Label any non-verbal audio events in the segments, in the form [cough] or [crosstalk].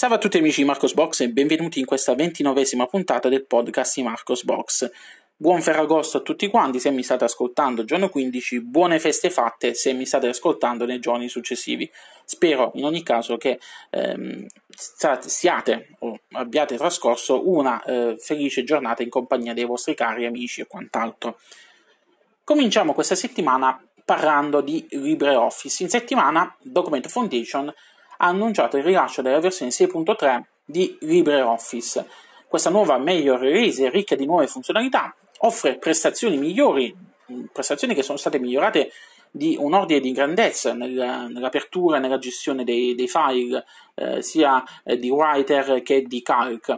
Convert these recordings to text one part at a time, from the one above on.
Salve a tutti amici di Marcos Box e benvenuti in questa ventinovesima puntata del podcast di Marcos Box. Buon Ferragosto a tutti quanti se mi state ascoltando giorno 15, buone feste fatte se mi state ascoltando nei giorni successivi. Spero in ogni caso che ehm, siate o abbiate trascorso una eh, felice giornata in compagnia dei vostri cari amici e quant'altro. Cominciamo questa settimana parlando di LibreOffice. In settimana Document Foundation ha annunciato il rilascio della versione 6.3 di LibreOffice. Questa nuova miglior release è ricca di nuove funzionalità, offre prestazioni migliori, mm, prestazioni che sono state migliorate di un ordine di grandezza nel, nell'apertura e nella gestione dei, dei file, eh, sia eh, di Writer che di Calc.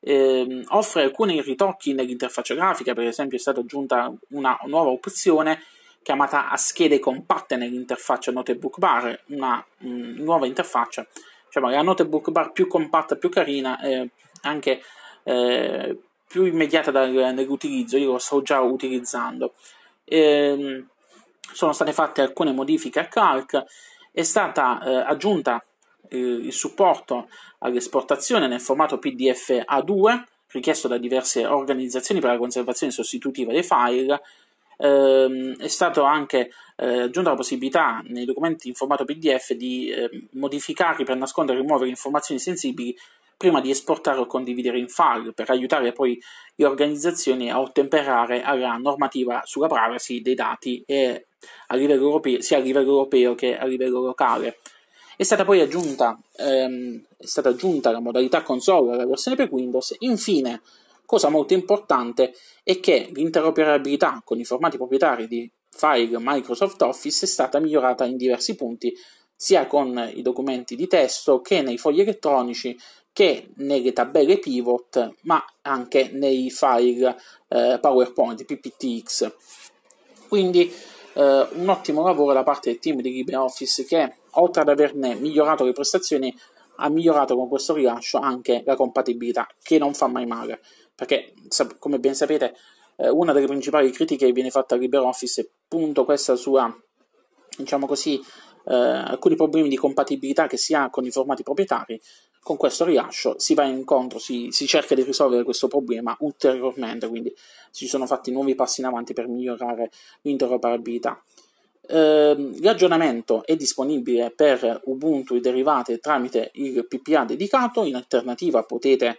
Eh, offre alcuni ritocchi nell'interfaccia grafica, per esempio è stata aggiunta una nuova opzione chiamata a schede compatte nell'interfaccia Notebook Bar, una mh, mm, nuova interfaccia, diciamo la Notebook Bar più compatta, più carina e eh, anche eh, più immediata dal, nell'utilizzo, io lo sto già utilizzando. E, ehm, sono state fatte alcune modifiche a Calc, è stata eh, aggiunta eh, il supporto all'esportazione nel formato PDF A2, richiesto da diverse organizzazioni per la conservazione sostitutiva dei file, ehm, è stata anche eh, aggiunta la possibilità nei documenti in formato PDF di eh, modificare per nascondere e rimuovere informazioni sensibili prima di esportare o condividere in file per aiutare poi le organizzazioni a ottemperare alla normativa sulla privacy dei dati a europeo, sia a livello europeo che a livello locale. È stata poi aggiunta, ehm, stata aggiunta la modalità console alla versione per Windows. Infine, Cosa molto importante è che l'interoperabilità con i formati proprietari di file Microsoft Office è stata migliorata in diversi punti, sia con i documenti di testo che nei fogli elettronici che nelle tabelle pivot, ma anche nei file eh, PowerPoint, PPTX. Quindi eh, un ottimo lavoro da parte del team di LibreOffice che, oltre ad averne migliorato le prestazioni, ha migliorato con questo rilascio anche la compatibilità, che non fa mai male perché come ben sapete eh, una delle principali critiche che viene fatta a LibreOffice è appunto questa sua, diciamo così, eh, alcuni problemi di compatibilità che si ha con i formati proprietari. Con questo rilascio si va incontro, si, si cerca di risolvere questo problema ulteriormente, quindi si sono fatti nuovi passi in avanti per migliorare l'interoperabilità. Eh, l'aggiornamento è disponibile per Ubuntu e derivate tramite il PPA dedicato, in alternativa potete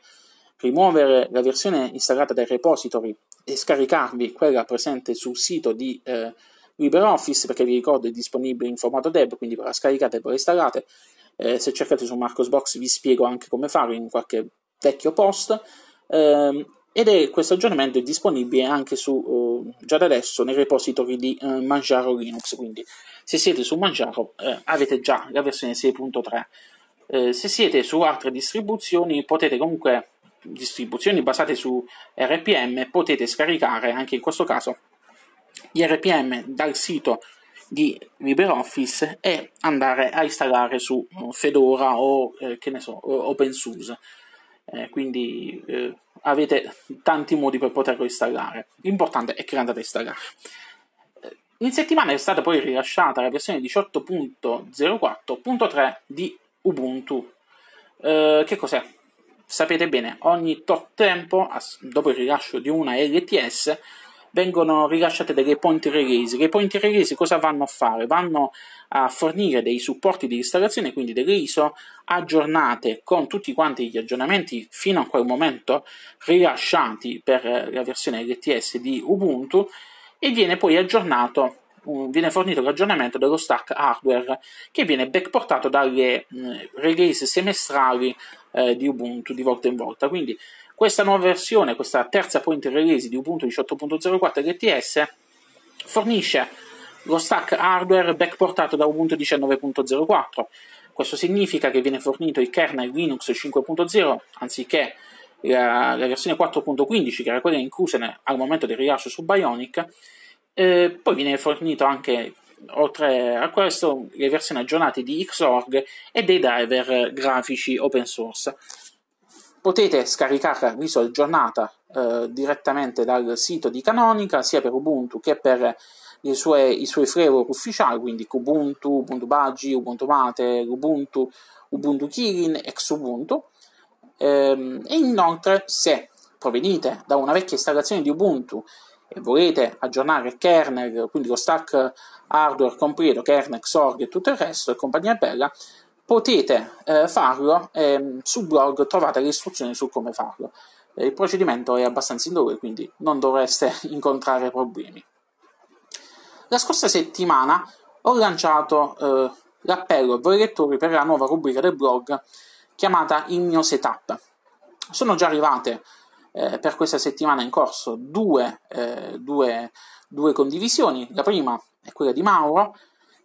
rimuovere la versione installata dai repository e scaricarvi quella presente sul sito di eh, LibreOffice, perché vi ricordo è disponibile in formato DEB, quindi ve la scaricate e ve la installate. Eh, se cercate su Marcosbox vi spiego anche come farlo in qualche vecchio post. Ehm, ed è questo aggiornamento è disponibile anche su, eh, già da adesso nel repository di eh, Manjaro Linux, quindi se siete su Manjaro eh, avete già la versione 6.3. Eh, se siete su altre distribuzioni potete comunque distribuzioni basate su RPM potete scaricare anche in questo caso gli RPM dal sito di LibreOffice e andare a installare su Fedora o eh, che ne so, OpenSUSE. Eh, quindi eh, avete tanti modi per poterlo installare. L'importante è che andate a installare. Eh, in settimana è stata poi rilasciata la versione 18.04.3 di Ubuntu. Eh, che cos'è? Sapete bene, ogni tot tempo, dopo il rilascio di una LTS, vengono rilasciate delle point release. Le point release cosa vanno a fare? Vanno a fornire dei supporti di installazione, quindi delle ISO aggiornate con tutti quanti gli aggiornamenti fino a quel momento rilasciati per la versione LTS di Ubuntu e viene poi aggiornato viene fornito l'aggiornamento dello stack hardware che viene backportato dalle mm, release semestrali eh, di Ubuntu di volta in volta. Quindi questa nuova versione, questa terza point release di Ubuntu 18.04 LTS fornisce lo stack hardware backportato da Ubuntu 19.04. Questo significa che viene fornito il kernel Linux 5.0 anziché la, eh, la versione 4.15 che era quella inclusa al momento del rilascio su Bionic. Eh, poi viene fornito anche oltre a questo, le versioni aggiornate di Xorg e dei driver grafici open source. Potete scaricare la aggiornata eh, direttamente dal sito di Canonica, sia per Ubuntu che per sue, i suoi flavor ufficiali, quindi Kubuntu, Ubuntu Bagi, Ubuntu Mate, Ubuntu, Ubuntu Kirin, ex Ehm, e inoltre, se provenite da una vecchia installazione di Ubuntu e volete aggiornare il kernel, quindi lo stack hardware completo, kernel, Xorg e tutto il resto e compagnia bella, potete eh, farlo e mm, sul blog trovate le istruzioni su come farlo. Eh, il procedimento è abbastanza indolore, quindi non dovreste [laughs] incontrare problemi. La scorsa settimana ho lanciato eh, l'appello a voi lettori per la nuova rubrica del blog chiamata Il mio setup. Sono già arrivate eh, per questa settimana in corso due, eh, due, due, condivisioni. La prima è quella di Mauro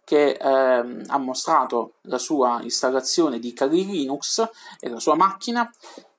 che ehm, ha mostrato la sua installazione di Kali Linux e la sua macchina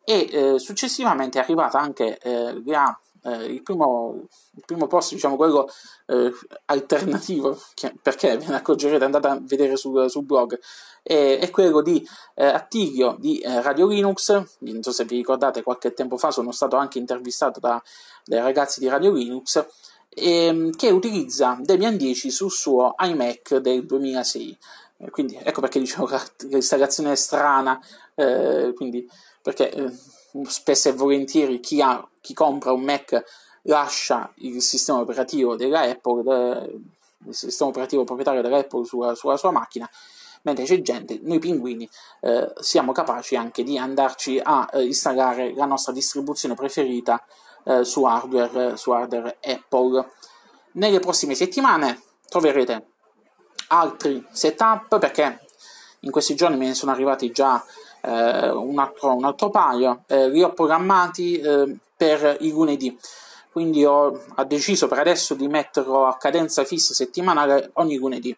e eh, successivamente è arrivata anche eh, la eh, il, primo, il, primo, post, diciamo quello eh, alternativo, che, perché ve ne accorgerete, andate a vedere sul, sul blog, è, è, quello di eh, Attilio di eh, Radio Linux. Non so se vi ricordate, qualche tempo fa sono stato anche intervistato da, dai ragazzi di Radio Linux. Ehm, che utilizza Debian 10 sul suo iMac del 2006 eh, quindi ecco perché dicevo che l'installazione è strana eh, quindi perché spesso e volentieri chi, ha, chi compra un Mac lascia il sistema operativo della Apple, eh, il sistema operativo proprietario della Apple sulla, sulla sua macchina, mentre c'è gente, noi pinguini eh, siamo capaci anche di andarci a eh, installare la nostra distribuzione preferita eh, su, hardware, su hardware Apple. Nelle prossime settimane troverete altri setup perché in questi giorni me ne sono arrivati già eh, un, altro, un, altro, paio, eh, li ho programmati eh, per i lunedì, quindi ho, ho, deciso per adesso di metterlo a cadenza fissa settimanale ogni lunedì.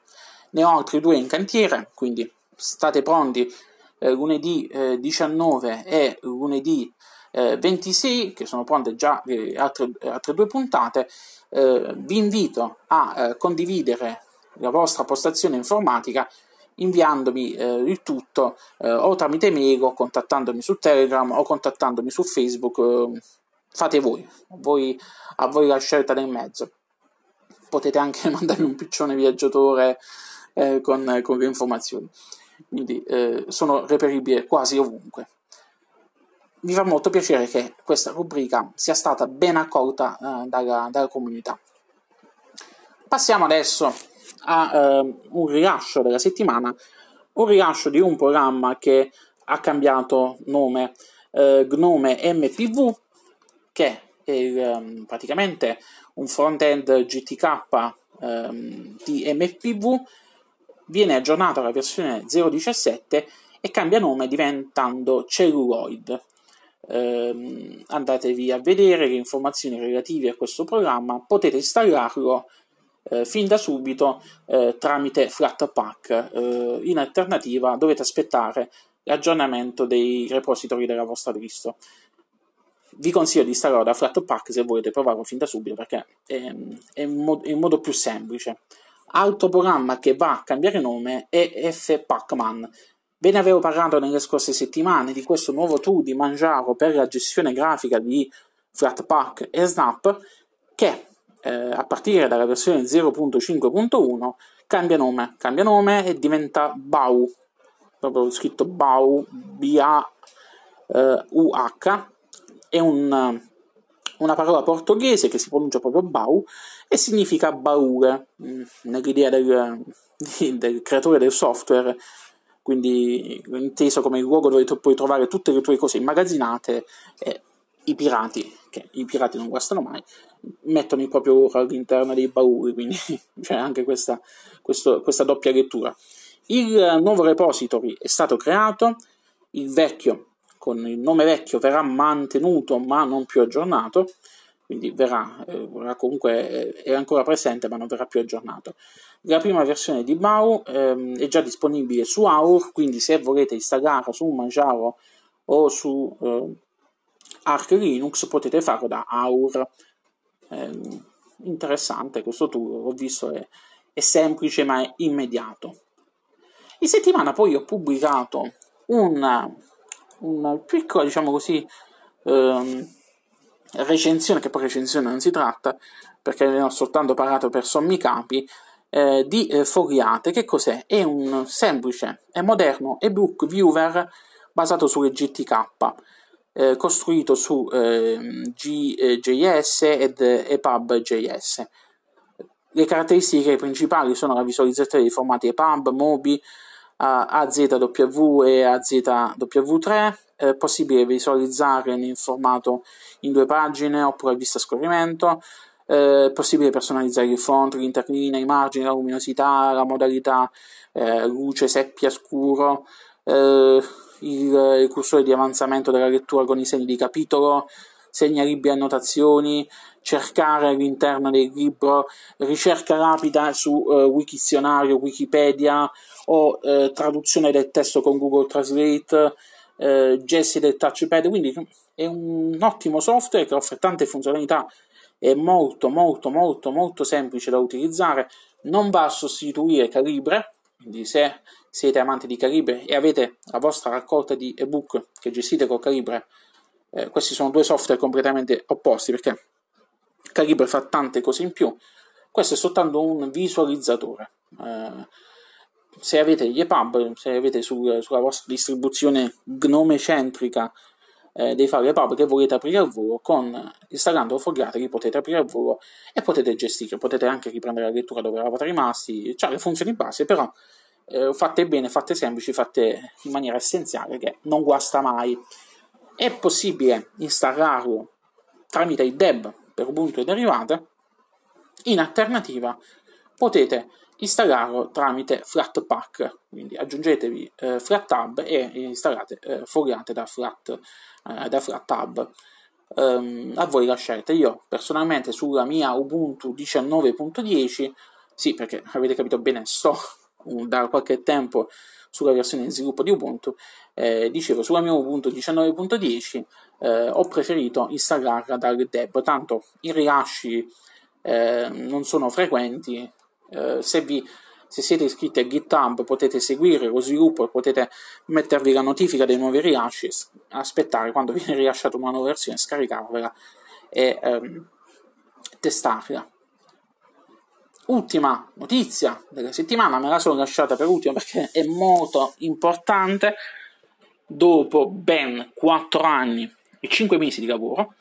Ne ho altri due in cantiere, quindi state pronti eh, lunedì 19 eh, e lunedì 26, che sono pronte già le altre, altre due puntate. vi invito a condividere la vostra postazione informatica inviandomi eh, il tutto eh, o tramite mail o contattandomi su Telegram o contattandomi su Facebook. Eh, fate voi. voi, a voi la scelta del mezzo. Potete anche [laughs] mandarmi un piccione viaggiatore eh, con, con, le informazioni. Quindi eh, sono reperibili quasi ovunque. Mi fa molto piacere che questa rubrica sia stata ben accolta eh, dalla, dalla comunità. Passiamo adesso a eh, un rilascio della settimana, un rilascio di un programma che ha cambiato nome, eh, Gnome MPV, che è il, ehm, praticamente un front-end GTK ehm, di MPV, viene aggiornato alla versione 0.17 e cambia nome diventando Celluloid. Eh, andatevi a vedere le informazioni relative a questo programma, potete installarlo eh, fin da subito eh, tramite Flatpak. Eh, in alternativa dovete aspettare l'aggiornamento dei repository della vostra distro. Vi consiglio di installare da Flatpak se volete provarlo fin da subito perché è, è, un, mod- è un modo più semplice. Altro programma che va a cambiare nome è f Ve ne avevo parlato nelle scorse settimane di questo nuovo tool di Manjaro per la gestione grafica di Flatpak e Snap che eh, a partire dalla versione 0.5.1 cambia nome, cambia nome e diventa BAU, proprio scritto BAU, B-A-U-H, eh, è un, una parola portoghese che si pronuncia proprio BAU e significa baule, mm, nell'idea del, del creatore del software quindi inteso come il luogo dove tu puoi trovare tutte le tue cose immagazzinate e i pirati, che i pirati non guastano mai, mettono il proprio oro all'interno dei bauli, quindi [laughs] c'è anche questa, questo, questa doppia lettura. Il nuovo repository è stato creato, il vecchio con il nome vecchio verrà mantenuto ma non più aggiornato, quindi verrà, eh, verrà comunque, eh, è ancora presente ma non verrà più aggiornato. La prima versione di Bau ehm, è già disponibile su Aur, quindi se volete installare su Manjaro o su eh, Arch Linux potete farlo da Aur eh, interessante questo tour, ho visto è, è semplice ma è immediato. In settimana poi ho pubblicato una, una piccola, diciamo così, ehm, recensione, che poi recensione non si tratta, perché ne ho soltanto parlato per sommi capi, eh, di eh, Fogliate. Che cos'è? È un semplice e moderno ebook viewer basato su GTK eh, costruito su ehm, G.js eh, ed EPUB.js. Le caratteristiche principali sono la visualizzazione dei formati EPUB, MOBI, AZW e AZW3, eh, possibile visualizzare in formato in due pagine oppure a vista a scorrimento, eh, possibile personalizzare il font, l'interlinea, i margini, la luminosità, la modalità eh, luce, seppia, scuro, eh, il, il cursore di avanzamento della lettura con i segni di capitolo, segna libri e annotazioni, cercare all'interno del libro, ricerca rapida su eh, Wikizionario, Wikipedia o eh, traduzione del testo con Google Translate, eh, gesti del touchpad, quindi è un ottimo software che offre tante funzionalità, è molto molto molto molto semplice da utilizzare, non va a sostituire Calibre, quindi se siete amanti di Calibre e avete la vostra raccolta di ebook che gestite con Calibre, eh, questi sono due software completamente opposti perché Calibre fa tante cose in più. Questo è soltanto un visualizzatore. Eh, se avete gli EPUB, se avete sul, sulla vostra distribuzione gnome centrica eh, dei file EPUB che volete aprire al volo, con, installando Forgate li potete aprire al volo e potete gestire, potete anche riprendere la lettura dove eravate rimasti, ha cioè, le funzioni base, però eh, fatte bene, fatte semplici, fatte in maniera essenziale che non guasta mai. È possibile installarlo tramite il DEB per Ubuntu e derivate, in alternativa potete installarlo tramite Flatpak, quindi aggiungetevi eh, FlatTab e installate, eh, fogliate da, Flat, eh, da FlatTab. Um, ehm, a voi la scelta. Io personalmente sulla mia Ubuntu 19.10, sì perché avete capito bene, sto da qualche tempo sulla versione in sviluppo di Ubuntu, eh, dicevo sulla mia Ubuntu 19.10 eh, ho preferito installarla dal deb, tanto i rilasci eh, non sono frequenti, eh, se, vi, se, siete iscritti a GitHub potete seguire lo sviluppo e potete mettervi la notifica dei nuovi rilasci, aspettare quando [laughs] viene rilasciata una nuova versione, scaricarvela e ehm, testarla ultima notizia della settimana, me la sono lasciata per ultima perché è molto importante. Dopo ben 4 anni e 5 mesi di lavoro,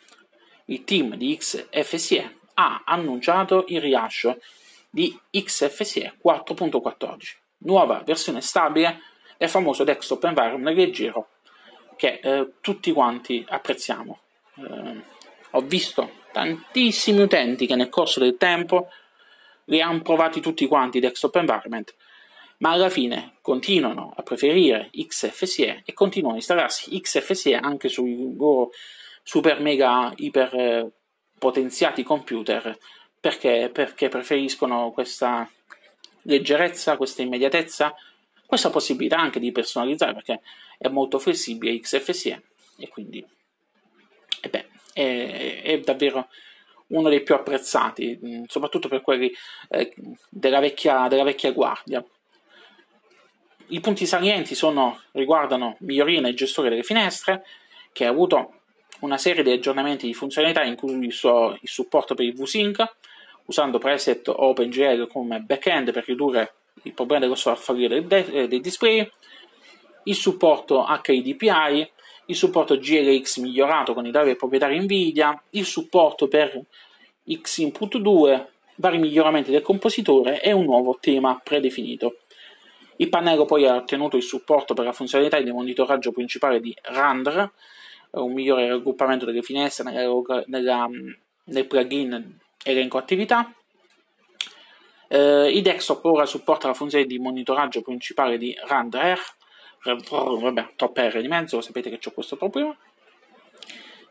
il team di XFSE ha annunciato il rilascio di XFSE 4.14, nuova versione stabile del famoso desktop environment leggero che eh, tutti quanti apprezziamo. Eh, ho visto tantissimi utenti che nel corso del tempo li hanno provati tutti quanti i desktop environment, ma alla fine continuano a preferire XFSE e continuano a installarsi XFSE anche sui loro super mega iper eh, potenziati computer perché, perché preferiscono questa leggerezza, questa immediatezza, questa possibilità anche di personalizzare perché è molto flessibile XFSE e quindi e beh, è, è davvero uno dei più apprezzati, mm, soprattutto per quelli eh, della, vecchia, della vecchia guardia. I punti salienti sono, riguardano migliorie nel gestore delle finestre, che ha avuto una serie di aggiornamenti di funzionalità, incluso il supporto per il VSync, usando preset OpenGL come backend per ridurre il problema dello sovraffollire dei, dei eh, display, il supporto HIDPI il supporto GLX migliorato con i driver proprietari Nvidia, il supporto per Xinput2, vari miglioramenti del compositore e un nuovo tema predefinito. Il pannello poi ha ottenuto il supporto per la funzionalità di monitoraggio principale di RANDR, un migliore raggruppamento delle finestre nella, nella, mm, nel plugin elenco attività. Eh, il desktop ora supporta la funzione di monitoraggio principale di RANDR, eh, oh, vabbè, top R di mezzo, sapete che ho questo problema.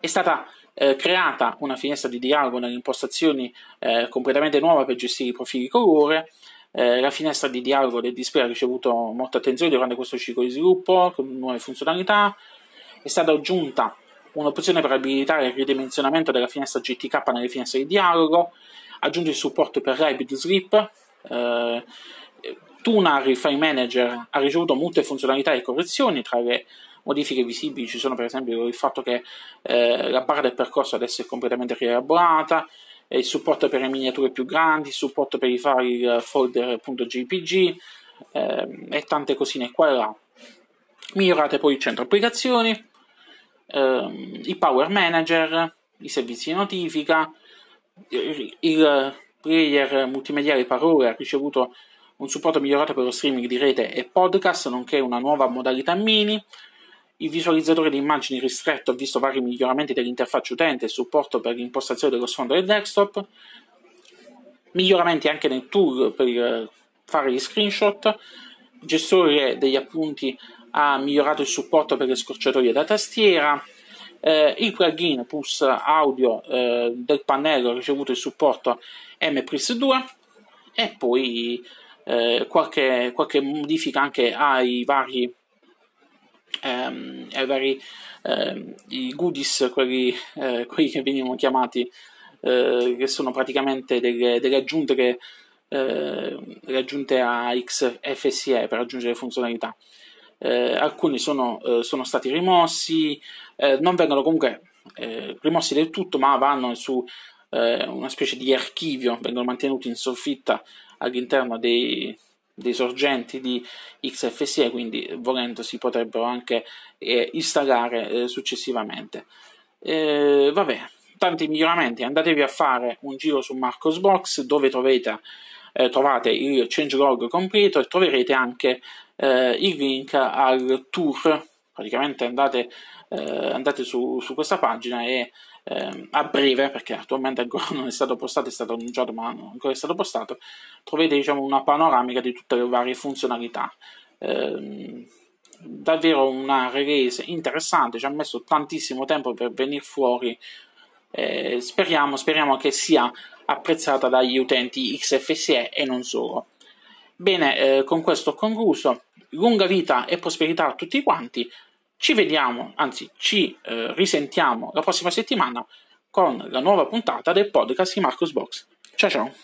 È stata eh, creata una finestra di dialogo nelle impostazioni eh, completamente nuova per gestire i profili colore. Eh, la finestra di dialogo del display ha ricevuto molta attenzione durante questo ciclo di sviluppo, con nuove funzionalità. È stata aggiunta un'opzione per abilitare il ridimensionamento della finestra GTK nelle finestre di dialogo, aggiunge il supporto per Rapid Sleep. eh, fortuna il Refine Manager ha ricevuto molte funzionalità e correzioni, tra le modifiche visibili ci sono per esempio il fatto che eh, la barra del percorso adesso è completamente rielaborata, il supporto per le miniature più grandi, il supporto per i file folder.jpg eh, ehm, e tante cosine qua e là. Migliorate poi il centro applicazioni, ehm, il Power Manager, i servizi di notifica, il, il player multimediale parole ha ricevuto un supporto migliorato per lo streaming di rete e podcast, nonché una nuova modalità mini, il visualizzatore di immagini ristretto ha visto vari miglioramenti dell'interfaccia utente e supporto per l'impostazione dello sfondo del desktop, miglioramenti anche nel tool per eh, fare gli screenshot, il gestore degli appunti ha migliorato il supporto per le scorciatoie da tastiera, eh, il plugin Push Audio eh, del pannello ha ricevuto il supporto MPRIS 2 e poi eh, qualche, qualche, modifica anche ai vari, ehm, ai vari ehm, i goodies, quelli, eh, quelli, che venivano chiamati, eh, che sono praticamente delle, delle aggiunte, che, eh, aggiunte a XFSE per aggiungere funzionalità. Eh, alcuni sono, eh, sono, stati rimossi, non vengono comunque rimossi del tutto, ma vanno su una specie di archivio, vengono mantenuti in soffitta all'interno dei, dei sorgenti di XFSE, quindi volendo si potrebbero anche eh, installare eh, successivamente. Eh, vabbè, tanti miglioramenti, andatevi a fare un giro su Marcosbox dove trovate, eh, trovate il changelog completo e troverete anche eh, il link al tour. Praticamente andate, eh, andate su, su, questa pagina e eh, a breve, perché attualmente ancora non è stato postato, è stato annunciato ma non ancora è stato postato, troverete diciamo, una panoramica di tutte le varie funzionalità. Eh, davvero una release interessante, ci ha messo tantissimo tempo per venire fuori, eh, speriamo, speriamo che sia apprezzata dagli utenti XFSE e non solo. Bene, eh, con questo ho concluso. Lunga vita e prosperità a tutti quanti. Ci vediamo, anzi ci eh, risentiamo la prossima settimana con la nuova puntata del podcast di Marcus Box. Ciao ciao!